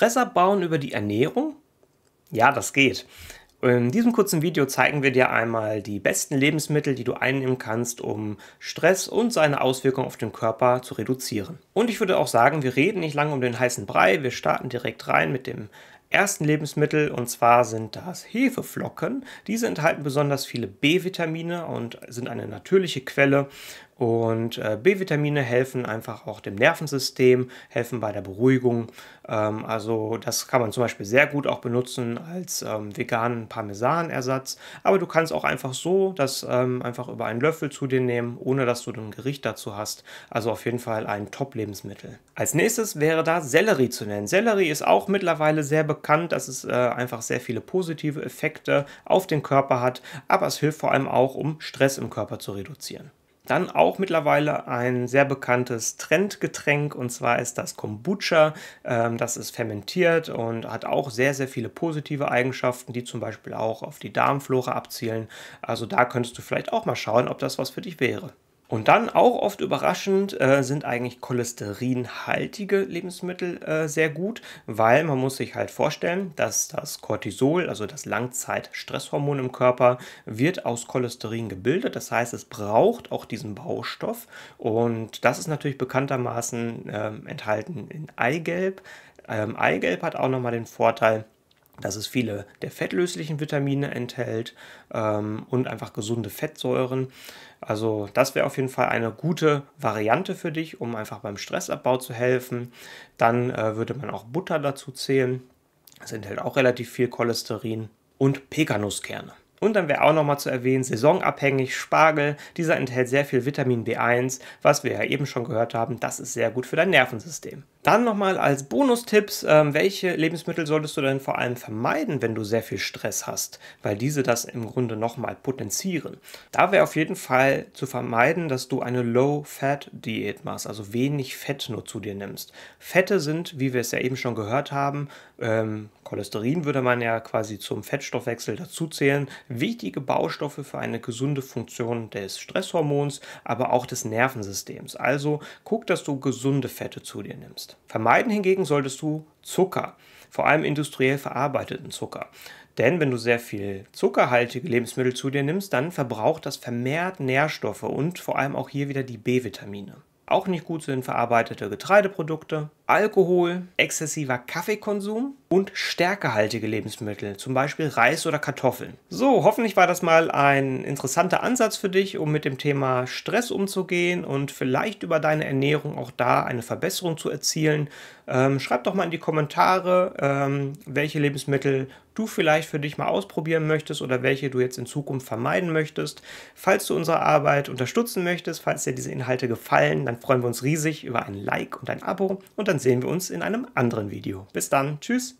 Stress abbauen über die Ernährung? Ja, das geht. In diesem kurzen Video zeigen wir dir einmal die besten Lebensmittel, die du einnehmen kannst, um Stress und seine Auswirkungen auf den Körper zu reduzieren. Und ich würde auch sagen, wir reden nicht lange um den heißen Brei, wir starten direkt rein mit dem ersten Lebensmittel und zwar sind das Hefeflocken. Diese enthalten besonders viele B-Vitamine und sind eine natürliche Quelle und äh, B-Vitamine helfen einfach auch dem Nervensystem, helfen bei der Beruhigung. Ähm, also das kann man zum Beispiel sehr gut auch benutzen als ähm, veganen Parmesanersatz. Aber du kannst auch einfach so das ähm, einfach über einen Löffel zu dir nehmen, ohne dass du ein Gericht dazu hast. Also auf jeden Fall ein Top-Lebensmittel. Als nächstes wäre da Sellerie zu nennen. Sellerie ist auch mittlerweile sehr bekannt, dass es äh, einfach sehr viele positive Effekte auf den Körper hat. Aber es hilft vor allem auch, um Stress im Körper zu reduzieren. Dann auch mittlerweile ein sehr bekanntes Trendgetränk und zwar ist das Kombucha. Ähm, das ist fermentiert und hat auch sehr, sehr viele positive Eigenschaften, die zum Beispiel auch auf die Darmflora abzielen. Also da könntest du vielleicht auch mal schauen, ob das was für dich wäre. Und dann auch oft überraschend äh, sind eigentlich cholesterinhaltige Lebensmittel äh, sehr gut, weil man muss sich halt vorstellen, dass das Cortisol, also das Langzeitstresshormon im Körper, wird aus Cholesterin gebildet. Das heißt, es braucht auch diesen Baustoff und das ist natürlich bekanntermaßen äh, enthalten in Eigelb. Ähm, Eigelb hat auch nochmal den Vorteil, dass es viele der fettlöslichen Vitamine enthält ähm, und einfach gesunde Fettsäuren. Also das wäre auf jeden Fall eine gute Variante für dich, um einfach beim Stressabbau zu helfen. Dann äh, würde man auch Butter dazu zählen. Es enthält auch relativ viel Cholesterin und Pekanuskerne. Und dann wäre auch nochmal zu erwähnen, saisonabhängig Spargel. Dieser enthält sehr viel Vitamin B1, was wir ja eben schon gehört haben. Das ist sehr gut für dein Nervensystem. Dann nochmal als Bonustipps, ähm, welche Lebensmittel solltest du denn vor allem vermeiden, wenn du sehr viel Stress hast, weil diese das im Grunde nochmal potenzieren. Da wäre auf jeden Fall zu vermeiden, dass du eine Low-Fat-Diät machst, also wenig Fett nur zu dir nimmst. Fette sind, wie wir es ja eben schon gehört haben, ähm, Cholesterin würde man ja quasi zum Fettstoffwechsel dazuzählen, wichtige Baustoffe für eine gesunde Funktion des Stresshormons, aber auch des Nervensystems. Also guck, dass du gesunde Fette zu dir nimmst kannst. Vermeiden hingegen solltest du Zucker, vor allem industriell verarbeiteten Zucker. Denn wenn du sehr viel zuckerhaltige Lebensmittel zu dir nimmst, dann verbraucht das vermehrt Nährstoffe und vor allem auch hier wieder die B-Vitamine. Auch nicht gut sind verarbeitete Getreideprodukte, Alkohol, exzessiver Kaffeekonsum und stärkehaltige Lebensmittel, zum Beispiel Reis oder Kartoffeln. So, hoffentlich war das mal ein interessanter Ansatz für dich, um mit dem Thema Stress umzugehen und vielleicht über deine Ernährung auch da eine Verbesserung zu erzielen. Ähm, schreib doch mal in die Kommentare, ähm, welche Lebensmittel du vielleicht für dich mal ausprobieren möchtest oder welche du jetzt in Zukunft vermeiden möchtest. Falls du unsere Arbeit unterstützen möchtest, falls dir diese Inhalte gefallen, dann freuen wir uns riesig über ein Like und ein Abo und dann sehen wir uns in einem anderen Video. Bis dann, tschüss!